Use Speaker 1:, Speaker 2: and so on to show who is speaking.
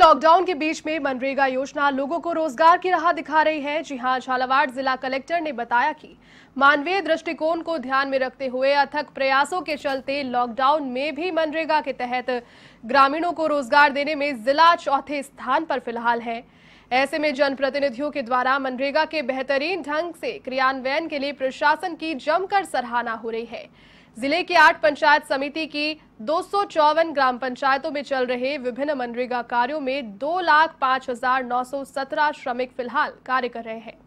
Speaker 1: lockdown के बीच में मनरेगा योजना लोगों को रोजगार की राह दिखा रही है जी हां झालावाड़ जिला कलेक्टर ने बताया कि मानवीय दृष्टिकोण को ध्यान में रखते हुए अथक प्रयासों के चलते लॉकडाउन में भी मनरेगा के तहत ग्रामीणों को रोजगार देने में जिला चौथे स्थान पर फिलहाल है ऐसे में जनप्रतिनिधियों के द्वारा मनरेगा के बेहतरीन ढंग से क्रियान्वयन के लिए प्रशासन की जमकर सराहना हो रही है जिले की आठ पंचायत समिति की दो ग्राम पंचायतों में चल रहे विभिन्न मनरेगा कार्यों में दो लाख पांच हजार नौ सौ सत्रह श्रमिक फिलहाल कार्य कर रहे हैं